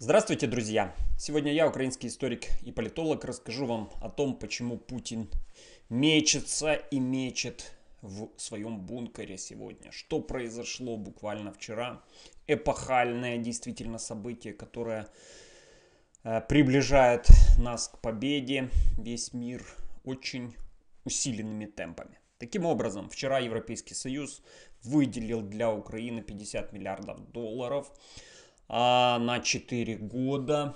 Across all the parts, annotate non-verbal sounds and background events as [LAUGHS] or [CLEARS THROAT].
Здравствуйте, друзья! Сегодня я, украинский историк и политолог, расскажу вам о том, почему Путин мечется и мечет в своем бункере сегодня. Что произошло буквально вчера. Эпохальное действительно событие, которое э, приближает нас к победе. Весь мир очень усиленными темпами. Таким образом, вчера Европейский Союз выделил для Украины 50 миллиардов долларов – а, на 4 года.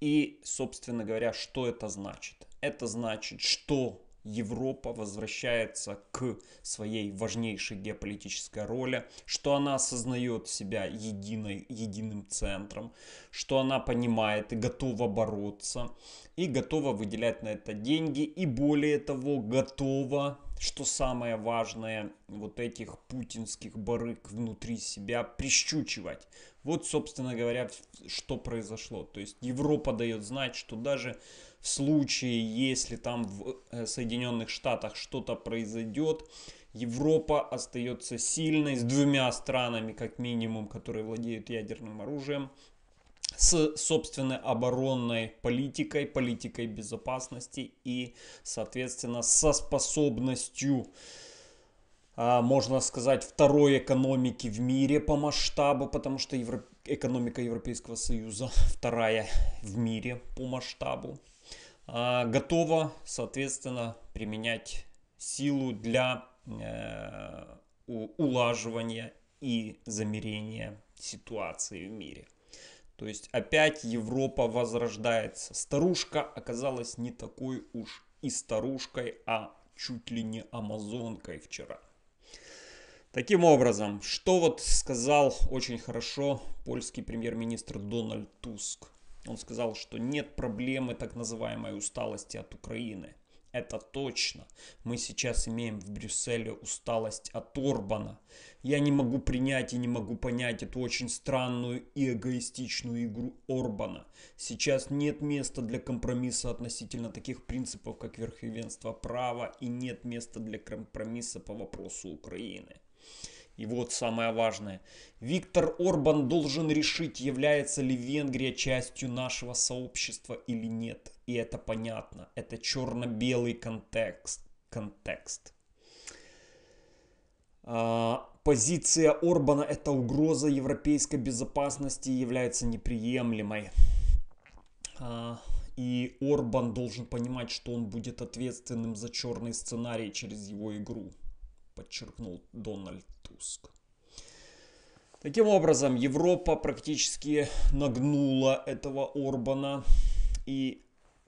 И, собственно говоря, что это значит? Это значит, что Европа возвращается к своей важнейшей геополитической роли, что она осознает себя единой, единым центром, что она понимает и готова бороться, и готова выделять на это деньги, и более того, готова что самое важное, вот этих путинских барык внутри себя прищучивать. Вот, собственно говоря, что произошло. То есть Европа дает знать, что даже в случае, если там в э, Соединенных Штатах что-то произойдет, Европа остается сильной с двумя странами, как минимум, которые владеют ядерным оружием, с собственной оборонной политикой, политикой безопасности и, соответственно, со способностью, а, можно сказать, второй экономики в мире по масштабу, потому что Евро... экономика Европейского Союза [LAUGHS] вторая в мире по масштабу, а, готова, соответственно, применять силу для э, улаживания и замерения ситуации в мире. То есть опять Европа возрождается. Старушка оказалась не такой уж и старушкой, а чуть ли не амазонкой вчера. Таким образом, что вот сказал очень хорошо польский премьер-министр Дональд Туск. Он сказал, что нет проблемы так называемой усталости от Украины – это точно. Мы сейчас имеем в Брюсселе усталость от Орбана. Я не могу принять и не могу понять эту очень странную и эгоистичную игру Орбана. Сейчас нет места для компромисса относительно таких принципов, как верховенство права, и нет места для компромисса по вопросу Украины. И вот самое важное. Виктор Орбан должен решить, является ли Венгрия частью нашего сообщества или нет. И это понятно. Это черно-белый контекст. контекст. А, позиция Орбана – это угроза европейской безопасности является неприемлемой. А, и Орбан должен понимать, что он будет ответственным за черный сценарий через его игру, подчеркнул Дональд выпуск. Таким образом, Европа практически нагнула этого Орбана. И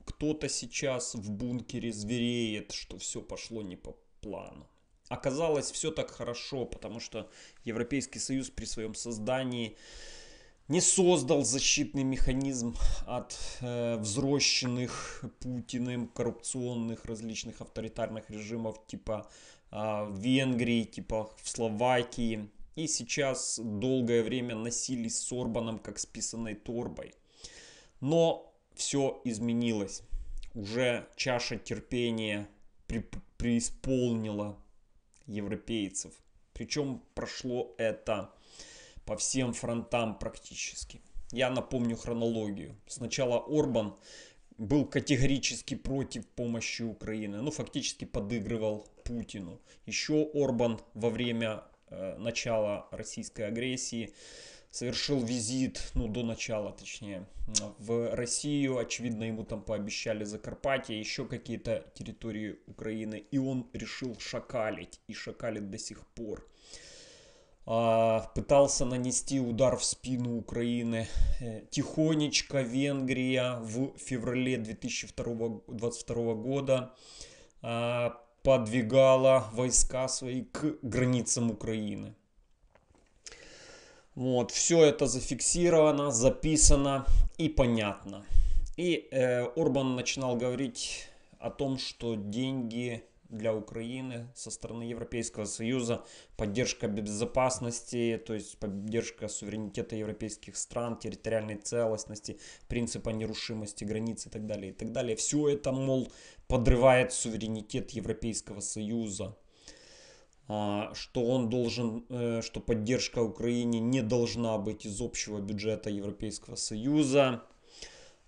кто-то сейчас в бункере звереет, что все пошло не по плану. Оказалось, все так хорошо, потому что Европейский Союз при своем создании не создал защитный механизм от э, взрощенных Путиным коррупционных различных авторитарных режимов типа а, в Венгрии, типа в Словакии. И сейчас долгое время носились с Орбаном как с писаной торбой. Но все изменилось. Уже чаша терпения при, преисполнила европейцев. Причем прошло это по всем фронтам практически. Я напомню хронологию. Сначала Орбан был категорически против помощи Украины, ну фактически подыгрывал Путину. Еще Орбан во время э, начала российской агрессии совершил визит, ну до начала точнее, в Россию. Очевидно, ему там пообещали Закарпатье, еще какие-то территории Украины. И он решил шакалить, и шакалит до сих пор. А, пытался нанести удар в спину Украины. Э, тихонечко Венгрия в феврале 2022 года а, подвигала войска свои к границам Украины. Вот, все это зафиксировано, записано и понятно. И э, Орбан начинал говорить о том, что деньги для Украины со стороны Европейского Союза, поддержка безопасности, то есть поддержка суверенитета европейских стран, территориальной целостности, принципа нерушимости границ и так далее, и так далее. Все это, мол, подрывает суверенитет Европейского Союза а, что он должен, э, что поддержка Украине не должна быть из общего бюджета Европейского Союза,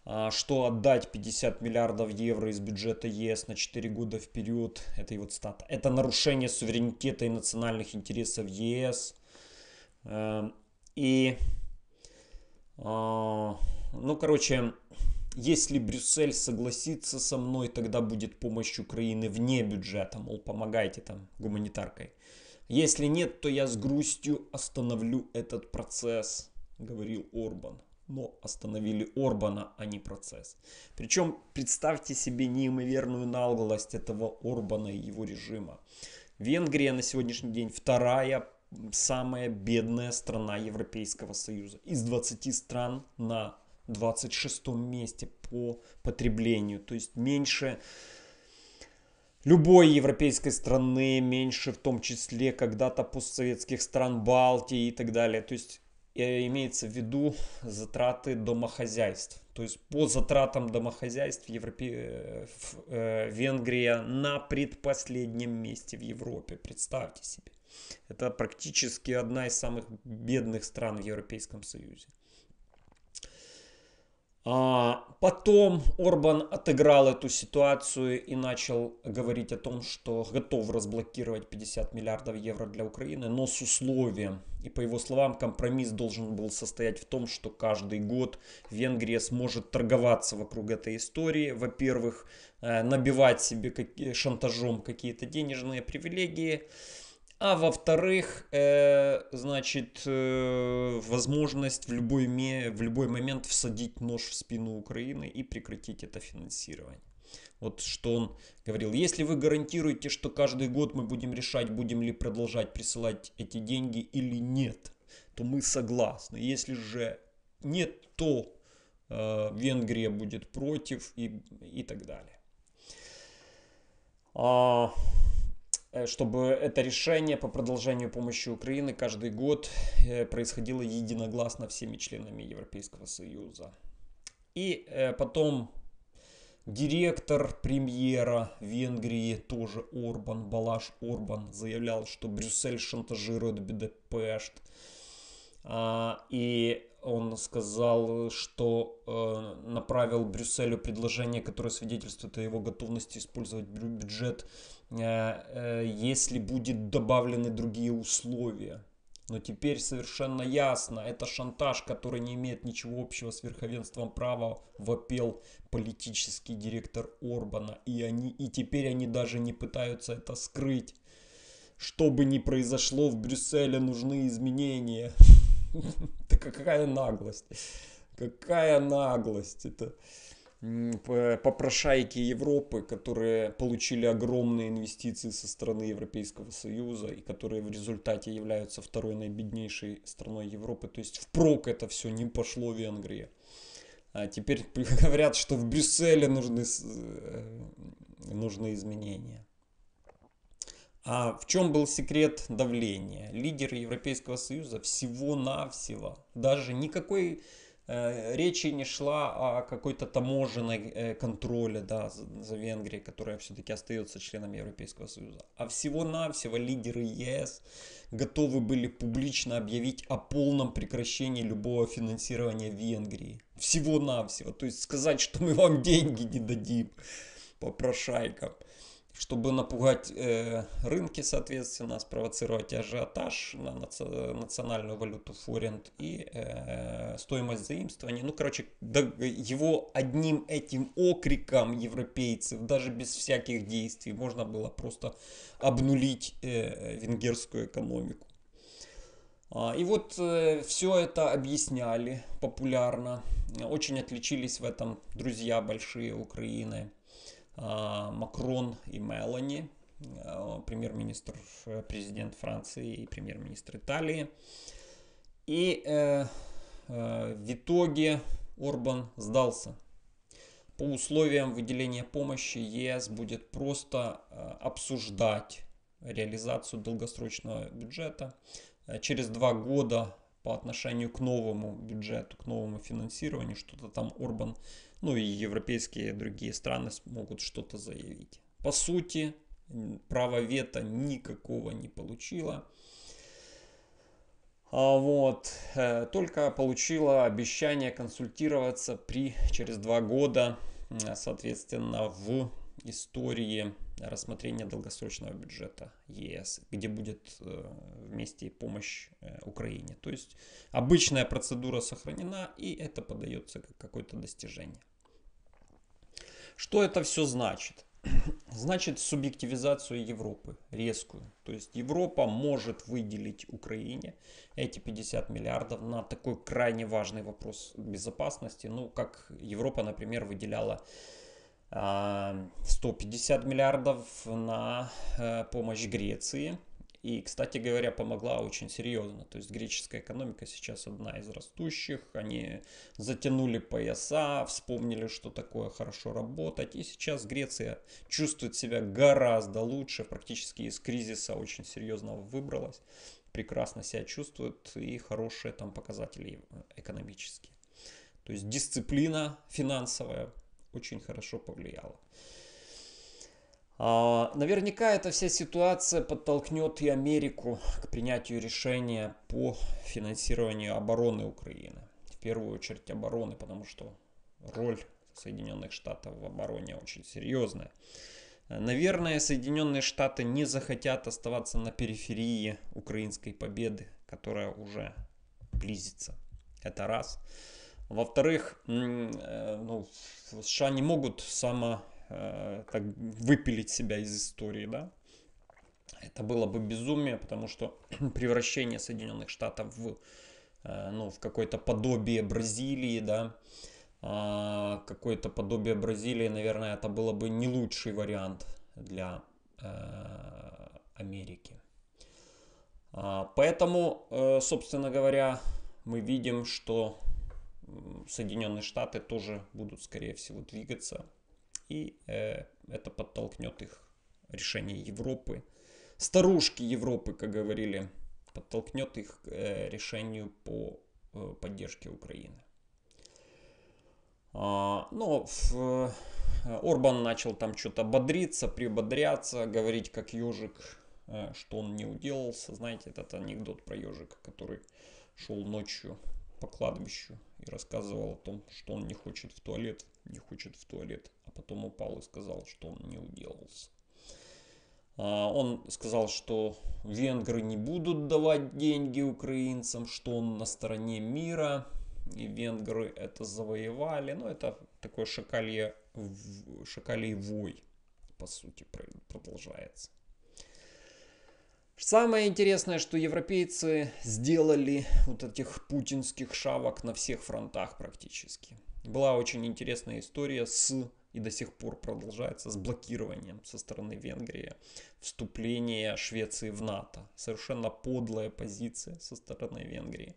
а, что отдать 50 миллиардов евро из бюджета ЕС на 4 года вперед, это его цитата, это нарушение суверенитета и национальных интересов ЕС. Эм, и, а, ну, короче, если Брюссель согласится со мной, тогда будет помощь Украины вне бюджета, мол, помогайте там гуманитаркой. Если нет, то я с грустью остановлю этот процесс, говорил Орбан но остановили Орбана, а не процесс. Причем представьте себе неимоверную наглость этого Орбана и его режима. Венгрия на сегодняшний день вторая самая бедная страна Европейского Союза. Из 20 стран на 26 месте по потреблению. То есть меньше любой европейской страны, меньше в том числе когда-то постсоветских стран Балтии и так далее. То есть Э, имеется в виду затраты домохозяйств. То есть по затратам домохозяйств Европе... Э, э, Венгрия на предпоследнем месте в Европе. Представьте себе. Это практически одна из самых бедных стран в Европейском Союзе. А, потом Орбан отыграл эту ситуацию и начал говорить о том, что готов разблокировать 50 миллиардов евро для Украины, но с условием. И по его словам, компромисс должен был состоять в том, что каждый год Венгрия сможет торговаться вокруг этой истории. Во-первых, э, набивать себе шантажом какие-то денежные привилегии. А во-вторых, э, значит, э, возможность в любой, ме, в любой момент всадить нож в спину Украины и прекратить это финансирование. Вот что он говорил. Если вы гарантируете, что каждый год мы будем решать, будем ли продолжать присылать эти деньги или нет, то мы согласны. Если же нет, то э, Венгрия будет против и, и так далее. А... Э, чтобы это решение по продолжению помощи Украины каждый год э, происходило единогласно всеми членами Европейского Союза. И э, потом директор премьера Венгрии, тоже Орбан, Балаш Орбан, заявлял, что Брюссель шантажирует Будапешт. И он сказал, что э, направил Брюсселю предложение, которое свидетельствует о его готовности использовать бюджет, э, э, если будет добавлены другие условия. Но теперь совершенно ясно, это шантаж, который не имеет ничего общего с верховенством права, вопел политический директор Орбана. И, они, и теперь они даже не пытаются это скрыть. Что бы ни произошло в Брюсселе, нужны изменения. [LAUGHS] [LAUGHS] Такая какая наглость. Какая наглость. Это попрошайки Европы, которые получили огромные инвестиции со стороны Европейского Союза и которые в результате являются второй наибеднейшей страной Европы. То есть впрок это все не пошло в Венгрии. А теперь [LAUGHS] говорят, что в Брюсселе нужны, э, нужны изменения. А в чем был секрет давления? Лидеры Европейского Союза всего-навсего, даже никакой э, речи не шла о какой-то таможенной э, контроле да, за Венгрией, которая все-таки остается членом Европейского Союза. А всего-навсего лидеры ЕС готовы были публично объявить о полном прекращении любого финансирования Венгрии. Всего-навсего. То есть сказать, что мы вам деньги не дадим попрошайкам чтобы напугать э, рынки, соответственно, спровоцировать ажиотаж на наци национальную валюту форинт и э, стоимость заимствования Ну, короче, да, его одним этим окриком европейцев, даже без всяких действий, можно было просто обнулить э, венгерскую экономику. А, и вот э, все это объясняли популярно. Очень отличились в этом друзья большие Украины. А, Макрон и Мелани, а, премьер-министр, э, президент Франции и премьер-министр Италии. И э, э, в итоге Орбан сдался. По условиям выделения помощи ЕС будет просто э, обсуждать реализацию долгосрочного бюджета. Э, через два года по отношению к новому бюджету, к новому финансированию, что-то там Орбан, ну и европейские другие страны смогут что-то заявить. По сути, право вето никакого не получила. А вот, э, только получила обещание консультироваться при, через два года, соответственно, в истории рассмотрение долгосрочного бюджета ЕС, где будет э, вместе помощь э, Украине. То есть обычная процедура сохранена, и это подается как какое-то достижение. Что это все значит? [CLEARS THROAT] Значит, субъективизацию Европы резкую. То есть Европа может выделить Украине эти 50 миллиардов на такой крайне важный вопрос безопасности. Ну, как Европа, например, выделяла 150 э, миллиардов на э, помощь Греции. И, кстати говоря, помогла очень серьезно. То есть греческая экономика сейчас одна из растущих. Они затянули пояса, вспомнили, что такое хорошо работать. И сейчас Греция чувствует себя гораздо лучше. Практически из кризиса очень серьезно выбралась. Прекрасно себя чувствует и хорошие там показатели э, экономические. То есть дисциплина финансовая очень хорошо повлияло. А, наверняка эта вся ситуация подтолкнет и Америку к принятию решения по финансированию обороны Украины. В первую очередь обороны, потому что роль Соединенных Штатов в обороне очень серьезная. Наверное, Соединенные Штаты не захотят оставаться на периферии украинской победы, которая уже близится. Это раз. Во-вторых, э, ну, США не могут само э, так, выпилить себя из истории, да. Это было бы безумие, потому что [CLEARS THROAT] превращение Соединенных Штатов в, э, ну, в какое-то подобие Бразилии, да, а, какое-то подобие Бразилии, наверное, это было бы не лучший вариант для Америки. А, поэтому, собственно говоря, мы видим, что Соединенные Штаты тоже будут, скорее всего, двигаться. И э, это подтолкнет их решение Европы. Старушки Европы, как говорили, подтолкнет их к э, решению по э, поддержке Украины. А, но в, э, Орбан начал там что-то бодриться, прибодряться, говорить как ежик, э, что он не уделался. Знаете, этот анекдот про ежика, который шел ночью по кладбищу и рассказывал о том, что он не хочет в туалет, не хочет в туалет, а потом упал и сказал, что он не уделался. А, он сказал, что венгры не будут давать деньги украинцам, что он на стороне мира, и венгры это завоевали. Ну, это такой шакалье, шакалий вой, по сути, продолжается. Самое интересное, что европейцы сделали вот этих путинских шавок на всех фронтах практически. Была очень интересная история с и до сих пор продолжается с блокированием со стороны Венгрии вступления Швеции в НАТО. Совершенно подлая позиция со стороны Венгрии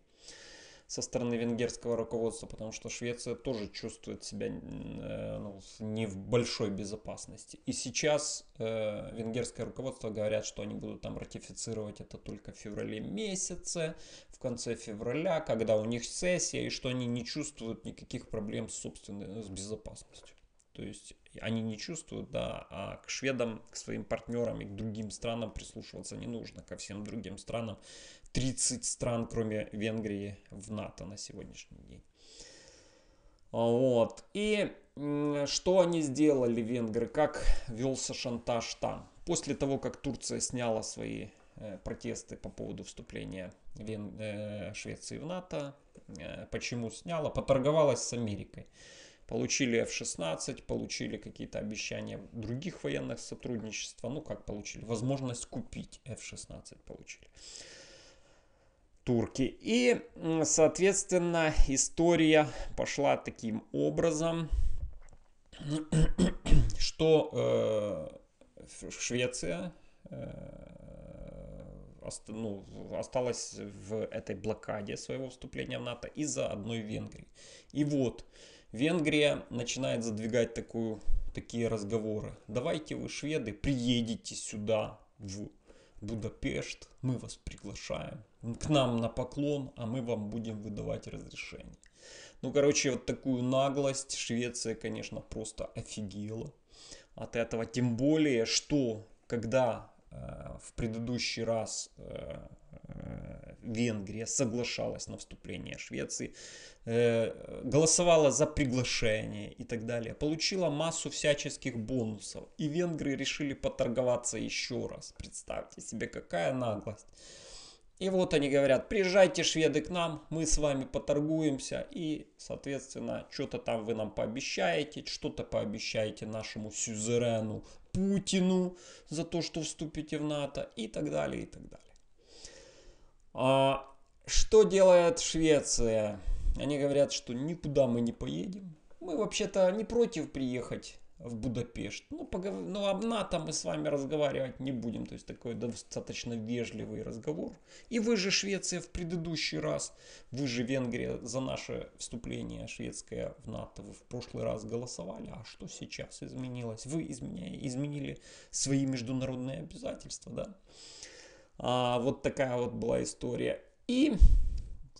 со стороны венгерского руководства, потому что Швеция тоже чувствует себя э, ну, не в большой безопасности. И сейчас э, венгерское руководство говорят, что они будут там ратифицировать это только в феврале месяце, в конце февраля, когда у них сессия, и что они не чувствуют никаких проблем с собственной с безопасностью. То есть они не чувствуют, да, а к шведам, к своим партнерам и к другим странам прислушиваться не нужно, ко всем другим странам 30 стран, кроме Венгрии, в НАТО на сегодняшний день. А, вот. И что они сделали, венгры, как велся шантаж там. После того, как Турция сняла свои э, протесты по поводу вступления Вен... Э, Швеции в НАТО, э, почему сняла, поторговалась с Америкой. Получили F-16, получили какие-то обещания других военных сотрудничества. Ну, как получили? Возможность купить F-16 получили турки. И, соответственно, история пошла таким образом, [CLEARS THROAT] что э, Швеция э, ну, осталась в этой блокаде своего вступления в НАТО из-за одной Венгрии. И вот, Венгрия начинает задвигать такую, такие разговоры. Давайте вы, шведы, приедете сюда, в Будапешт, мы вас приглашаем к нам на поклон, а мы вам будем выдавать разрешение. Ну, короче, вот такую наглость Швеция, конечно, просто офигела от этого. Тем более, что когда э, в предыдущий раз э, э, Венгрия соглашалась на вступление Швеции, э, голосовала за приглашение и так далее, получила массу всяческих бонусов. И венгры решили поторговаться еще раз. Представьте себе, какая наглость. И вот они говорят, приезжайте, шведы, к нам, мы с вами поторгуемся. И, соответственно, что-то там вы нам пообещаете, что-то пообещаете нашему сюзерену Путину за то, что вступите в НАТО и так далее, и так далее. А, что делает Швеция? Они говорят, что никуда мы не поедем. Мы вообще-то не против приехать в Будапешт. Ну, поговор, ну об а НАТО мы с вами разговаривать не будем. То есть такой достаточно вежливый разговор. И вы же Швеция в предыдущий раз, вы же Венгрия за наше вступление шведское в НАТО вы в прошлый раз голосовали. А что сейчас изменилось? Вы изменя... изменили свои международные обязательства, да? А, вот такая вот была история. И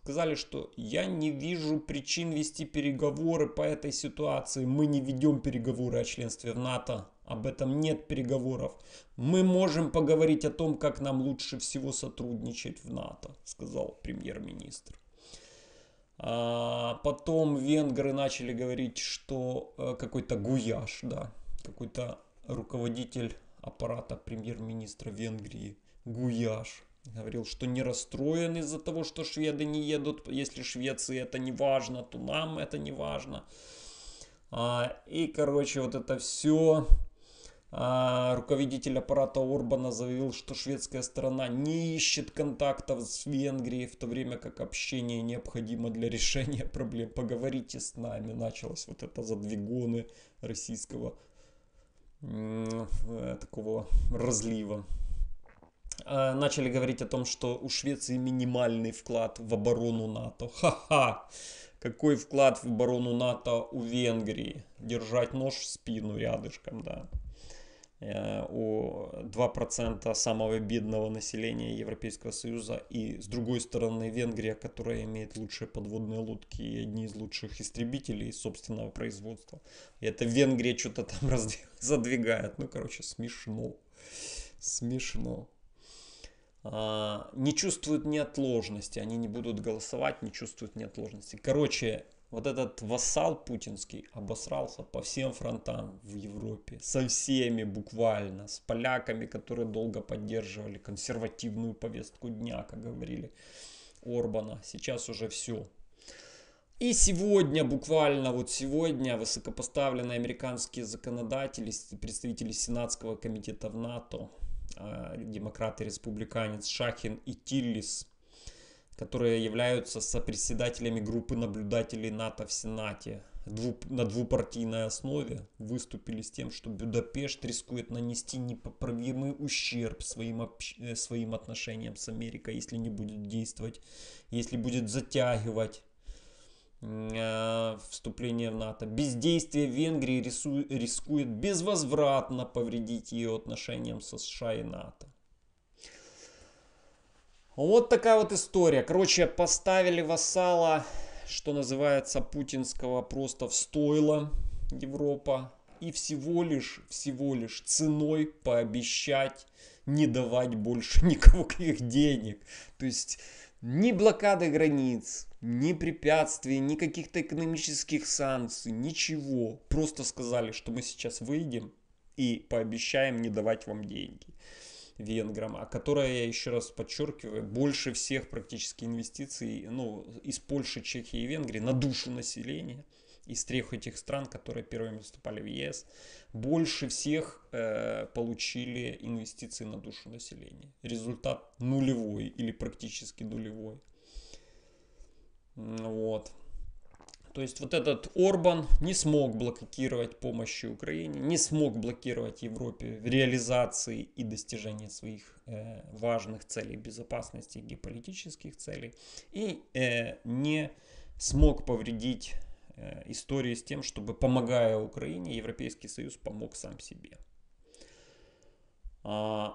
сказали, что я не вижу причин вести переговоры по этой ситуации. Мы не ведем переговоры о членстве в НАТО. Об этом нет переговоров. Мы можем поговорить о том, как нам лучше всего сотрудничать в НАТО, сказал премьер-министр. А потом венгры начали говорить, что э, какой-то гуяш, да, какой-то руководитель аппарата премьер-министра Венгрии, гуяш Говорил, что не расстроен из-за того, что шведы не едут. Если Швеции это не важно, то нам это не важно. А, и, короче, вот это все. А, руководитель аппарата Орбана заявил, что шведская сторона не ищет контактов с Венгрией, в то время как общение необходимо для решения [LAUGHS] проблем. Поговорите с нами. Началось вот это задвигоны российского э, такого разлива. Э, начали говорить о том, что у Швеции минимальный вклад в оборону НАТО. Ха-ха! Какой вклад в оборону НАТО у Венгрии? Держать нож в спину рядышком, да. Э, у 2% самого бедного населения Европейского Союза. И с другой стороны Венгрия, которая имеет лучшие подводные лодки и одни из лучших истребителей собственного производства. И это Венгрия что-то там [LAUGHS] раздвиг... задвигает. Ну, короче, смешно. Смешно. А, не чувствуют неотложности, они не будут голосовать, не чувствуют неотложности. Короче, вот этот вассал путинский обосрался по всем фронтам в Европе, со всеми буквально, с поляками, которые долго поддерживали консервативную повестку дня, как говорили Орбана. Сейчас уже все. И сегодня, буквально вот сегодня, высокопоставленные американские законодатели, представители Сенатского комитета в НАТО Э, демократ и республиканец Шахин и Тиллис, которые являются сопредседателями группы наблюдателей НАТО в Сенате, на двупартийной основе выступили с тем, что Будапешт рискует нанести непоправимый ущерб своим, э, своим отношениям с Америкой, если не будет действовать, если будет затягивать Э, вступление в НАТО. Бездействие Венгрии рису, рискует безвозвратно повредить ее отношениям со США и НАТО. Вот такая вот история. Короче, поставили вассала, что называется, путинского просто в стойло Европа. И всего лишь, всего лишь ценой пообещать не давать больше [LAUGHS] никого никаких денег. То есть ни блокады границ, ни препятствий, ни каких-то экономических санкций, ничего. Просто сказали, что мы сейчас выйдем и пообещаем не давать вам деньги венграм, а которая, я еще раз подчеркиваю, больше всех практически инвестиций ну, из Польши, Чехии и Венгрии на душу населения – из трех этих стран, которые первыми вступали в ЕС, больше всех э, получили инвестиции на душу населения. Результат нулевой или практически нулевой. Вот. То есть вот этот Орбан не смог блокировать помощи Украине, не смог блокировать Европе в реализации и достижении своих э, важных целей безопасности и геополитических целей и э, не смог повредить Э, истории с тем, чтобы, помогая Украине, Европейский Союз помог сам себе. А,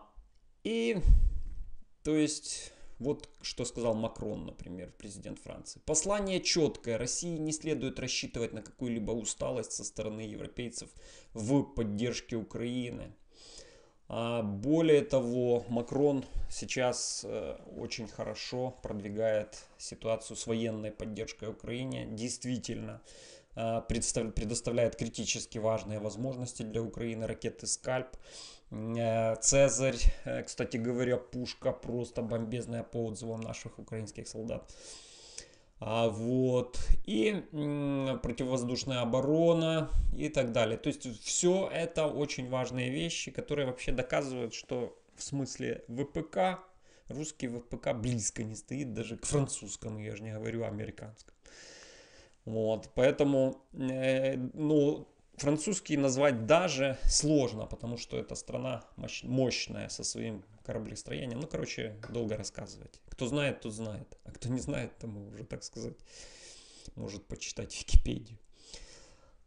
и, то есть, вот что сказал Макрон, например, президент Франции. Послание четкое. России не следует рассчитывать на какую-либо усталость со стороны европейцев в поддержке Украины. А, более того, Макрон сейчас э, очень хорошо продвигает ситуацию с военной поддержкой Украине. Действительно, э, предоставляет критически важные возможности для Украины, ракеты «Скальп». Э, Цезарь, кстати говоря, пушка просто бомбезная по отзывам наших украинских солдат. А вот, и противовоздушная оборона и так далее. То есть все это очень важные вещи, которые вообще доказывают, что в смысле ВПК, русский ВПК близко не стоит даже к французскому, я же не говорю американскому. Вот, поэтому, э, ну, Французский назвать даже сложно, потому что эта страна мощная со своим кораблестроением. Ну, короче, долго рассказывать. Кто знает, тот знает. А кто не знает, тому уже, так сказать, может почитать Википедию.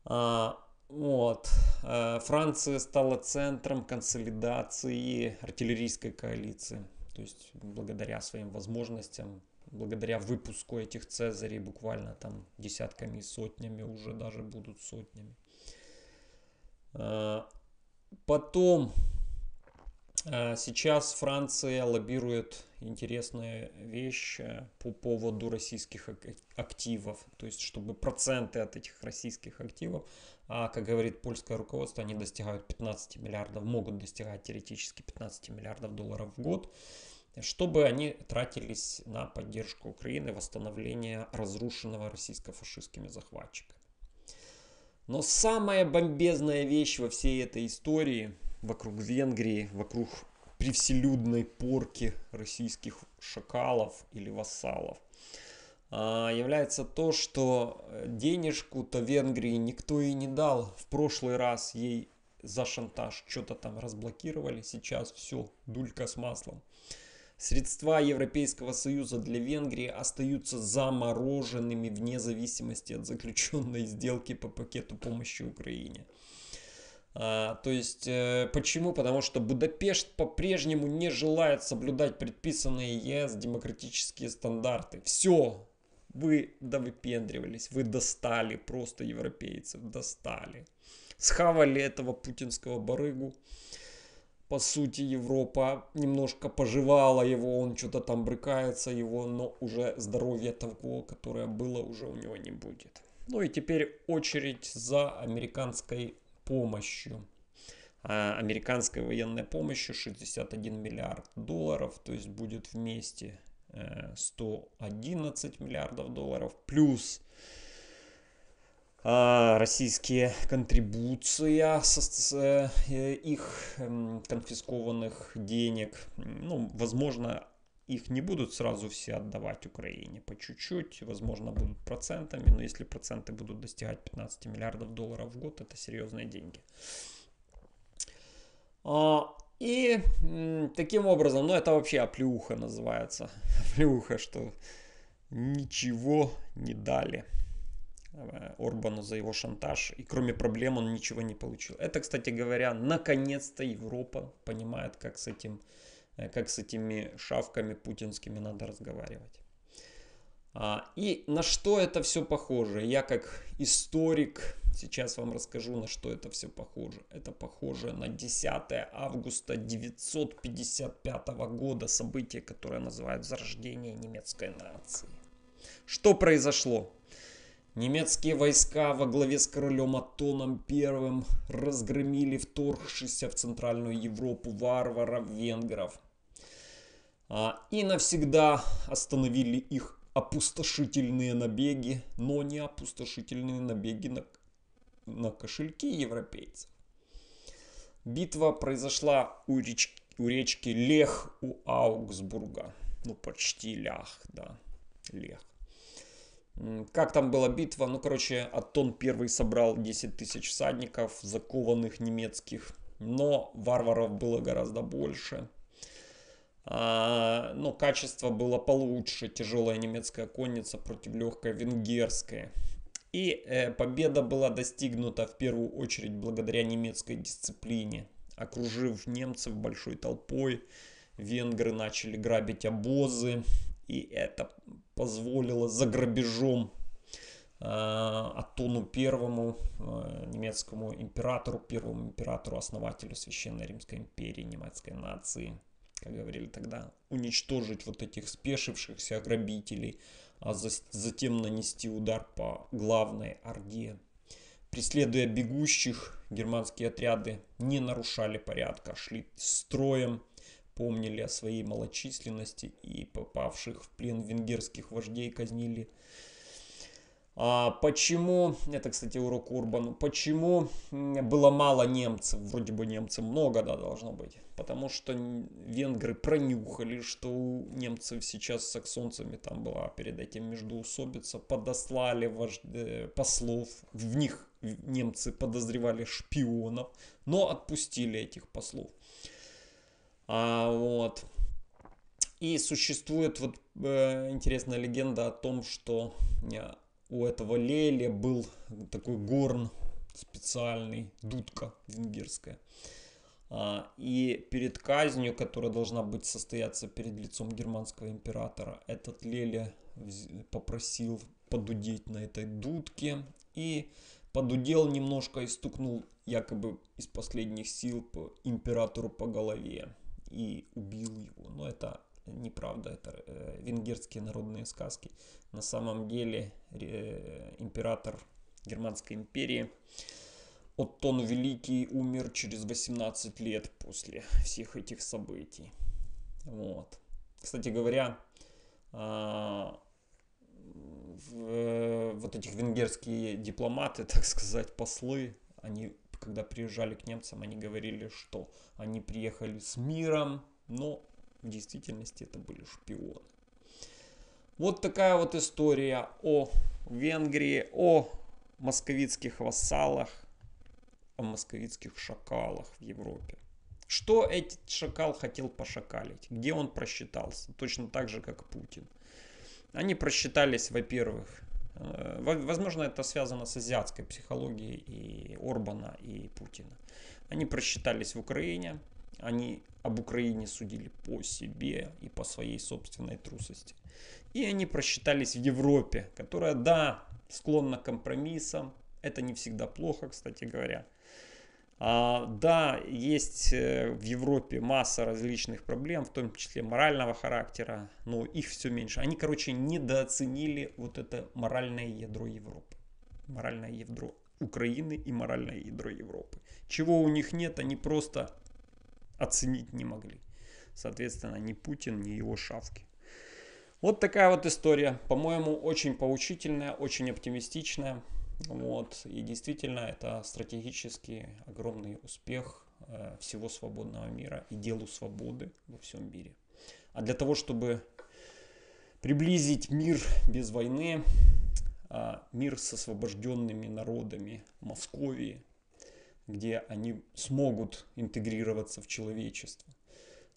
А, вот. А, Франция стала центром консолидации артиллерийской коалиции. То есть, благодаря своим возможностям благодаря выпуску этих Цезарей буквально там десятками и сотнями, уже даже будут сотнями. Э, потом э, сейчас Франция лоббирует интересную вещь по поводу российских активов, то есть чтобы проценты от этих российских активов, а как говорит польское руководство, они достигают 15 миллиардов, могут достигать теоретически 15 миллиардов долларов в год, чтобы они тратились на поддержку Украины, восстановление разрушенного российско-фашистскими захватчиками. Но самая бомбезная вещь во всей этой истории вокруг Венгрии, вокруг привселюдной порки российских шакалов или вассалов, а, является то, что э, денежку-то Венгрии никто и не дал. В прошлый раз ей за шантаж что-то там разблокировали, сейчас все, дулька с маслом. Средства Европейского Союза для Венгрии остаются замороженными вне зависимости от заключенной сделки по пакету помощи Украине. А, то есть, э, почему? Потому что Будапешт по-прежнему не желает соблюдать предписанные ЕС демократические стандарты. Все, вы довыпендривались, вы достали просто европейцев, достали. Схавали этого путинского барыгу по сути, Европа немножко пожевала его, он что-то там брыкается его, но уже здоровья того, которое было, уже у него не будет. Ну и теперь очередь за американской помощью. А, американской военной помощью 61 миллиард долларов, то есть будет вместе 111 э, миллиардов долларов, плюс а, российские контрибуция с, э, их эм, конфискованных денег. Ну, возможно, их не будут сразу все отдавать Украине по чуть-чуть, возможно, будут процентами, но если проценты будут достигать 15 миллиардов долларов в год, это серьезные деньги. А, и таким образом, ну это вообще оплеуха называется. [LAUGHS] Оплеуха, что ничего не дали. Э, Орбану за его шантаж. И кроме проблем он ничего не получил. Это, кстати говоря, наконец-то Европа понимает, как с, этим, э, как с этими шавками путинскими надо разговаривать. А, и на что это все похоже? Я как историк сейчас вам расскажу, на что это все похоже. Это похоже на 10 августа 955 года событие, которое называют «Зарождение немецкой нации». Что произошло? Немецкие войска во главе с королем Атоном I разгромили вторгшихся в Центральную Европу варваров-венгров а, и навсегда остановили их опустошительные набеги, но не опустошительные набеги на, на кошельки европейцев. Битва произошла у речки, у речки Лех у Аугсбурга. Ну, почти Лях, да, Лех. Как там была битва? Ну, короче, Атон первый собрал 10 тысяч всадников, закованных немецких. Но варваров было гораздо больше. А, но ну, качество было получше. Тяжелая немецкая конница против легкой венгерской. И э, победа была достигнута в первую очередь благодаря немецкой дисциплине. Окружив немцев большой толпой, венгры начали грабить обозы, и это позволило за грабежом э, Атону Первому, э, немецкому императору, первому императору, основателю Священной Римской империи, немецкой нации, как говорили тогда, уничтожить вот этих спешившихся грабителей, а затем нанести удар по главной орде. Преследуя бегущих, германские отряды не нарушали порядка, шли строем, помнили о своей малочисленности и попавших в плен венгерских вождей казнили. А почему, это, кстати, урок Урбану, почему было мало немцев? Вроде бы немцев много, да, должно быть. Потому что венгры пронюхали, что у немцев сейчас с саксонцами там была а перед этим междуусобица, подослали вожде, э, послов, в них немцы подозревали шпионов, но отпустили этих послов. А, вот. И существует вот э, интересная легенда о том, что э, у этого Леле был такой горн специальный, дудка венгерская. А, и перед казнью, которая должна быть состояться перед лицом германского императора, этот Леле попросил подудеть на этой дудке и подудел немножко и стукнул якобы из последних сил по императору по голове и убил его. Но это неправда, это э, венгерские народные сказки. На самом деле э, император Германской империи Оттон Великий умер через 18 лет после всех этих событий. Вот. Кстати говоря, а, э, в, вот этих венгерские дипломаты, [LAUGHS] так сказать, послы, они когда приезжали к немцам, они говорили, что они приехали с миром, но в действительности это были шпионы. Вот такая вот история о Венгрии, о московицких вассалах, о московицких шакалах в Европе. Что этот шакал хотел пошакалить? Где он просчитался? Точно так же, как Путин. Они просчитались, во-первых, Э, возможно, это связано с азиатской психологией и Орбана, и Путина. Они просчитались в Украине, они об Украине судили по себе и по своей собственной трусости. И они просчитались в Европе, которая, да, склонна к компромиссам. Это не всегда плохо, кстати говоря. А, да, есть э, в Европе масса различных проблем, в том числе морального характера, но их все меньше. Они, короче, недооценили вот это моральное ядро Европы. Моральное ядро Украины и моральное ядро Европы. Чего у них нет, они просто оценить не могли. Соответственно, ни Путин, ни его шавки. Вот такая вот история. По-моему, очень поучительная, очень оптимистичная. Вот. И действительно, это стратегически огромный успех э, всего свободного мира и делу свободы во всем мире. А для того, чтобы приблизить мир без войны, а, мир с освобожденными народами Московии, где они смогут интегрироваться в человечество.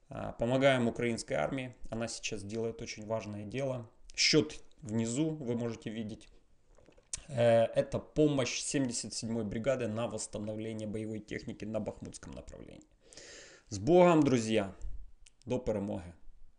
А, помогаем украинской армии, она сейчас делает очень важное дело. Счет внизу вы можете видеть. Э, это помощь 77-й бригады на восстановление боевой техники на Бахмутском направлении. С Богом, друзья! До перемоги!